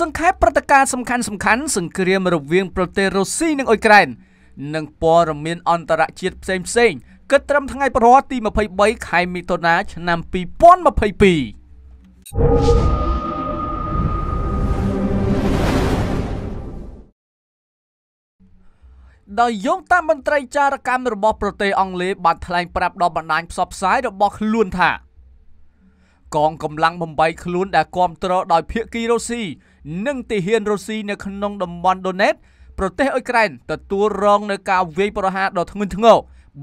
សង្ខេបព្រឹត្តិការណ៍សំខាន់សំខាន់សង្គ្រាមរវាងប្រទេសរុស្ស៊ីនិងអ៊ុយក្រែន និងព័ត៌មានអន្តរជាតិផ្សេងផ្សេងគិតត្រឹមថ្ងៃប្រហ័សទី23ខែមិថុនាឆ្នាំ2022ដោយយោងតាមមន្ត្រីចារកម្មរបស់ប្រទេសអង់គ្លេសបានថ្លែងប្រាប់ដល់បណ្ដាញផ្សព្វផ្សាយរបស់ខ្លួនថាកងកម្លាំងបំបីខ្លួនដែលគ្រប់គ្រងដោយភៀកគីរុស្ស៊ីនិងទាហានរុស្ស៊ីនៅក្នុងតំបន់ដូណេតប្រទេសអ៊ុយក្រែនទទួលរងនៅការវាយប្រហារដ៏ធ្ងន់ធ្ងរ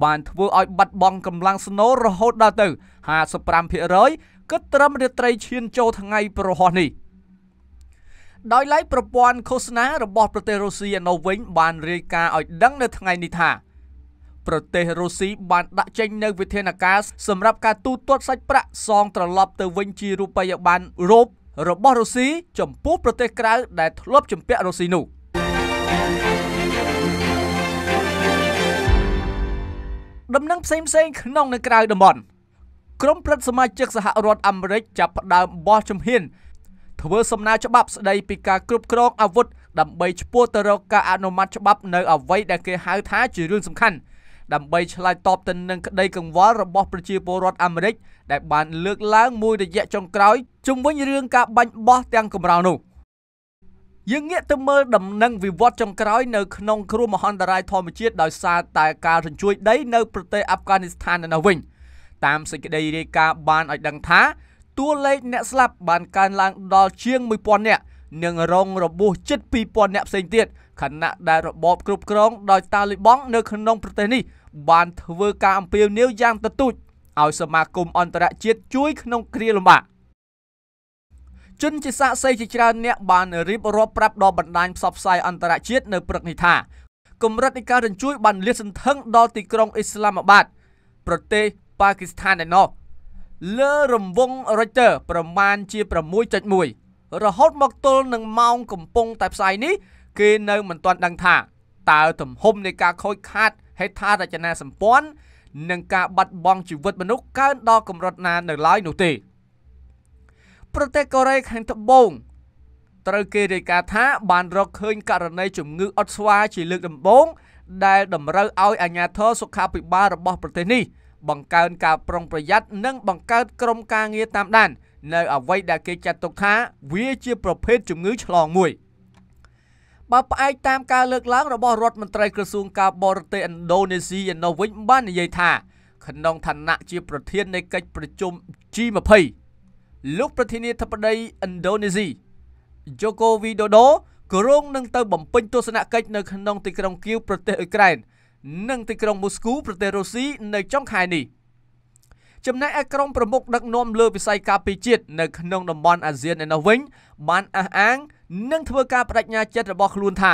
បានធ្វើឲ្យបាត់បង់កម្លាំងស្នូលរហូតដល់ទៅ55%គឺត្រឹមរាត្រីឈាន ចូលថ្ងៃប្រហោះនេះដោយឡែកប្រព័ន្ធឃោសនារបស់ ប្រទេសរុស្ស៊ីឯនោះវិញ បានរាយការណ៍ឲ្យដឹងនៅថ្ងៃនេះថា ប្រទេសរុស្ស៊ីបានដាក់ចេញនូវវិធានការសម្រាប់ការទូទាត់សាច់ប្រាក់សងត្រឡប់ ទៅវិញជារូបិយប័ណ្ណរូបរបស់រុស្ស៊ីចំពោះប្រទេសក្រៅដែល ធ្លាប់ជំពាក់រុស្ស៊ីនោះដំណឹងផ្សេងផ្សេង ក្នុងនិងក្រៅតំបន់ក្រុមព្រឹទ្ធសមាជិកសហរដ្ឋអាមេរិកចាប់ផ្ដើមបោះជំហានធ្វើសំណើច្បាប់ស្ដីពីការគ្រប់គ្រងអាវុធដើម្បីឈ្មោះទៅរកការអនុម័តច្បាប់នៅអ្វីដែលគេហៅថាជារឿងសំខាន់ដើម្បីឆ្លើយតបទៅនឹងក្តីកង្វល់របស់ប្រជាពលរដ្ឋអាមេរិក ដែលបានលើកឡើងមួយរយៈចុងក្រោយជំវិញរឿងការបាញ់បោះទាំងកំរោលនោះយើងងាកទៅមើលដំណឹងវិវត្តចុងក្រោយនៅក្នុងគ្រោះមហន្តរាយធម្មជាតិដោយសារតែការរញ្ជួយដីនៅប្រទេសអាហ្វហ្គានីស្ថាននៅវិញតាមសេចក្តីរាយការណ៍បានឲ្យដឹងថាតួលេខអ្នកស្លាប់បានកើនឡើងដល់ជាង1000នាក់និងរងរបួសជិត2000នាក់ផ្សេងទៀតខណៈដែលរបបគ្រប់គ្រងដោយតាលីបង់នៅក្នុងប្រទេសនេះបានធ្វើការអំពាវនាវយ៉ាងទទូចឲ្យសមាគមអន្តរជាតិជួយ ក្នុងគ្រាលំបាកជនជាសាកសីជាច្រើនអ្នកបានរៀបរាប់ប្រាប់ដល់បណ្ដាញផ្សព្វផ្សាយអន្តរជាតិនៅព្រឹកនេះថាគម្រិតនៃការរញ្ជួយ បានលាតសន្ធឹងដល់ទីក្រុងអ៊ីស្លាមាបាតប្រទេសប៉ាគីស្ថានឯណោះលើរង្វង់ Reuters ប្រមាណជា6.1រហូតមកទល់នឹងម៉ោងកំពុង តែផ្សាយនេះគេនៅមិនទាន់ដឹងថាតើទំហំនៃការខូចខាតហេដ្ឋារចនាសម្ព័ន្ធនិងការបាត់បង់ជីវិតមនុស្សកើនដល់កម្រិតណានៅឡើយនោះទេប្រទេសកូរ៉េខាងត្បូងត្រូវគេរាយការណ៍ថាបានរកឃើញករណីជំងឺអុតស្វាជាលើកដំបូងដែលតម្រូវឲ្យអាជ្ញាធរសុខាភិបាលរបស់ប្រទេសនេះបង្កើនការប្រុងប្រយ័ត្ននិងបង្កើតក្រុមការងារតាមដាន នៅអ្វីដែលគេចាត់ទុកថាវាជាប្រភេទជំងឺ ឆ្លងមួយ។បើផ្អែកតាមការលើកឡើងរបស់រដ្ឋមន្ត្រីក្រសួងការបរទេសឥណ្ឌូនេស៊ីឯនោះវិញបាននិយាយថាក្នុងឋានៈជាប្រធាននៃកិច្ចប្រជុំ G20 លោកប្រធានាធិបតីឥណ្ឌូនេស៊ី Joko Widodo គ្រងនឹងទៅបំពេញទស្សនកិច្ចនៅក្នុងទីក្រុងគៀវប្រទេសអ៊ុយក្រែន និងទីក្រុងមូស្គូប្រទេសរុស្ស៊ីនៅចុងខែនេះ។ចំណែកឯក្រុមប្រមុខដឹកនាំលើវិស័យការពារជាតិនៅក្នុងតំបន់អាស៊ានឯនោះវិញបានអះអាងនិងធ្វើការបដិញ្ញាចិត្តរបស់ខ្លួនថា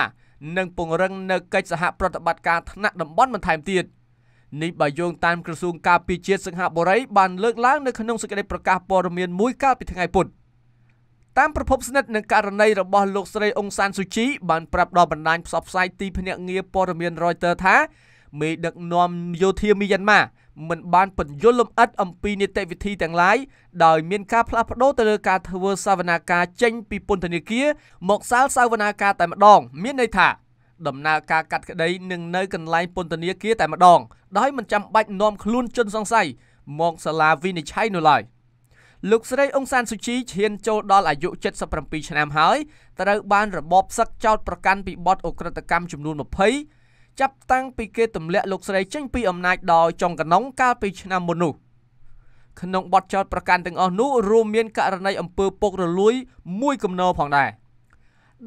នឹងពង្រឹងនៅកិច្ចសហប្រតិបត្តិការថ្នាក់តំបន់បន្ថែមទៀតនេះបើយោងតាមក្រសួងការពារជាតិសង្ហបុរីបានលើកឡើងនៅក្នុងសេចក្តីប្រកាសព័ត៌មានមួយកាលពីថ្ងៃពុធតាមប្រភពស្និទ្ធនឹងករណីរបស់លោកស្រីអ៊ុងសានស៊ូជីបានប្រាប់ដល់បណ្ដាញផ្សព្វផ្សាយទីភ្នាក់ងារព័ត៌មាន Reuters ថា មេដឹកនាំយោធាមីយ៉ាន់ម៉ាមិនបានពន្យល់លម្អិតអំពីនីតិវិធីទាំងឡាយដោយមានការផ្លាស់ប្ដូរទៅលើការធ្វើសវនាការចេញពីពន្ធនាគារមកសាលសវនាការតែម្ដង មានន័យថាដំណើរការកាត់ក្តីនឹងនៅកន្លែងពន្ធនាគារតែម្ដងដោយមិនចាំបាច់នាំខ្លួនជនសង្ស័យមកសាលាវិនិច្ឆ័យនោះឡើយលោកស្រីអ៊ុងសានស៊ូជីឈានចូលដល់អាយុ77ឆ្នាំហើយត្រូវបានរបបសឹកចោតប្រកាន់ពីបទអ ுக ្រិតកម្មចំនួន20ចាប់តាំងពីគេទម្លាក់លោកស្រីចេញពីអំណាចដោយចុងកណុងកាលពីឆ្នាំមុននោះក្នុងបទចោតប្រកាន់ទាំងអស់នោះរួមមានករណីអំពើពុករលួយមួយគំនរផងដែរ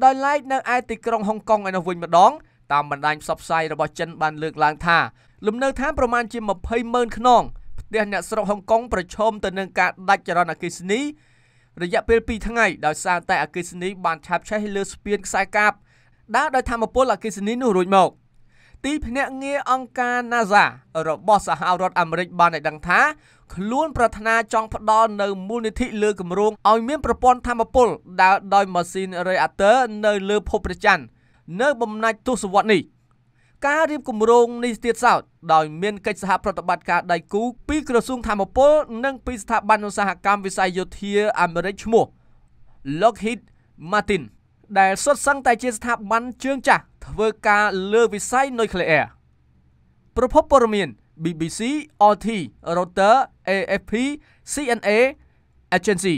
ដោយឡែកនៅឯទីក្រុងហុងកុងឯនោះវិញម្ដងតាមបណ្ដាញផ្សព្វផ្សាយរបស់ចិនបានលើកឡើងថាលំនៅឋានប្រមាណជា20ម៉ឺនខ្នងផ្ទះអ្នកស្រុកហុងកុងប្រឈមទៅនឹងការដាច់ចរន្តអគ្គិសនីរយៈពេល2ថ្ងៃដោយសារតែអគ្គិសនីបានឆាបឆេះលើស្ពានខ្សែកាបដើរដោយធម្មពលអគ្គិសនីនោះរួចមកទីភ្នាក់ងារអង្គការ NASA របស់សហរដ្ឋអាមេរិកបានឲ្យដឹងថាខ្លួន ប្រាថ្នាចង់ផ្ដល់នៅមូលនិធិលើគម្រោងឲ្យមានប្រព័ន្ធធម្មពលដើរដោយម៉ាស៊ីន reactor នៅលើភពព្រះច័ន្ទនៅបំណាច់ទសវត្សរ៍នេះ ការរៀបគម្រោងនេះទៀតសោត ដោយមានកិច្ចសហប្រតិបត្តិការដៃគូ ពីក្រសួងធម្មពលនិងពីស្ថាប័នឧស្សាហកម្មវិស័យយោធាអាមេរិកឈ្មោះ Lockheed Martin ដែលសុទ្ធសឹងតែជាស្ថាប័នជើងចាស់ធ្វើការលើវិស័យនុយក្លេអ៊ែរប្រភពព័ត៌មាន BBC, RT, Reuters, AFP, CNA, Agency